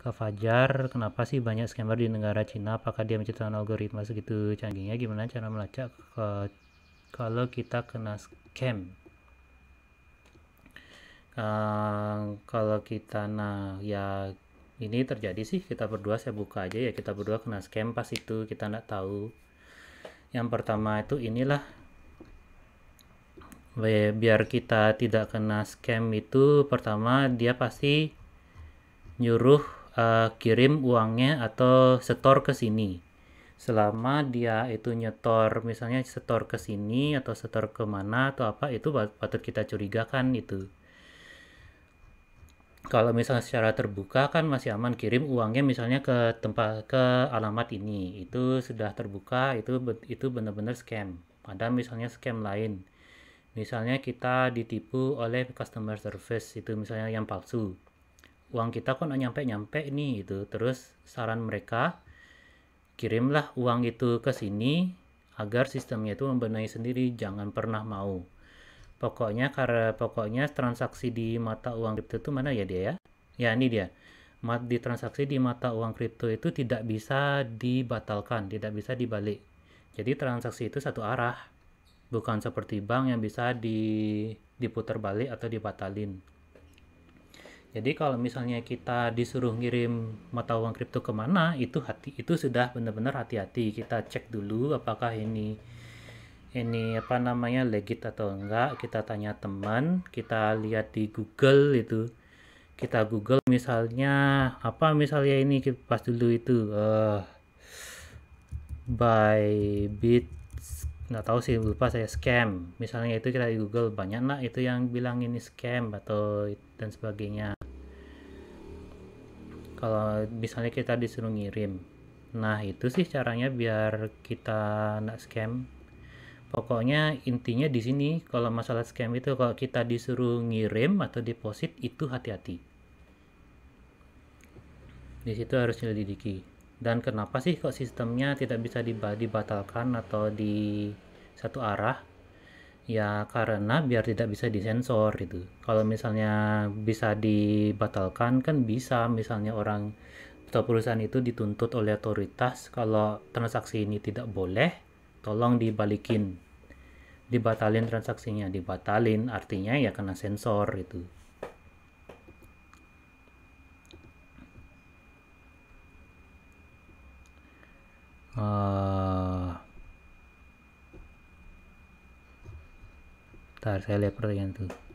Kak Fajar, kenapa sih banyak scammer di negara Cina? Apakah dia menciptakan algoritma segitu canggihnya? Gimana cara melacak ke, kalau kita kena scam? Uh, kalau kita, nah ya ini terjadi sih kita berdua saya buka aja ya kita berdua kena scam pas itu kita nggak tahu. Yang pertama itu inilah biar kita tidak kena scam itu pertama dia pasti nyuruh uh, kirim uangnya atau setor ke sini. Selama dia itu nyetor, misalnya setor ke sini atau setor ke mana atau apa, itu patut kita curigakan itu. Kalau misalnya secara terbuka kan masih aman kirim uangnya misalnya ke tempat ke alamat ini, itu sudah terbuka, itu itu benar-benar scam. Ada misalnya scam lain. Misalnya kita ditipu oleh customer service itu misalnya yang palsu uang kita kok nyampe-nyampe nih itu, terus saran mereka kirimlah uang itu ke sini agar sistemnya itu membenahi sendiri jangan pernah mau pokoknya karena pokoknya transaksi di mata uang kripto itu mana ya dia ya ya ini dia di transaksi di mata uang kripto itu tidak bisa dibatalkan tidak bisa dibalik jadi transaksi itu satu arah bukan seperti bank yang bisa di diputar balik atau dibatalin jadi kalau misalnya kita disuruh ngirim mata uang kripto kemana, itu hati itu sudah benar-benar hati-hati. Kita cek dulu apakah ini ini apa namanya legit atau enggak. Kita tanya teman, kita lihat di Google itu. Kita Google misalnya apa misalnya ini pas dulu itu uh, eh, by bit nggak tahu sih lupa saya scam misalnya itu kita di Google banyak lah itu yang bilang ini scam atau dan sebagainya kalau misalnya kita disuruh ngirim nah itu sih caranya biar kita nggak scam pokoknya intinya di sini kalau masalah scam itu kalau kita disuruh ngirim atau deposit itu hati-hati di situ harus diselidiki dan kenapa sih kok sistemnya tidak bisa dibatalkan atau di satu arah ya karena biar tidak bisa disensor gitu kalau misalnya bisa dibatalkan kan bisa misalnya orang atau perusahaan itu dituntut oleh otoritas kalau transaksi ini tidak boleh tolong dibalikin dibatalin transaksinya dibatalin artinya ya kena sensor itu uh, eh, Ntar saya lihat pertanyaan tuh.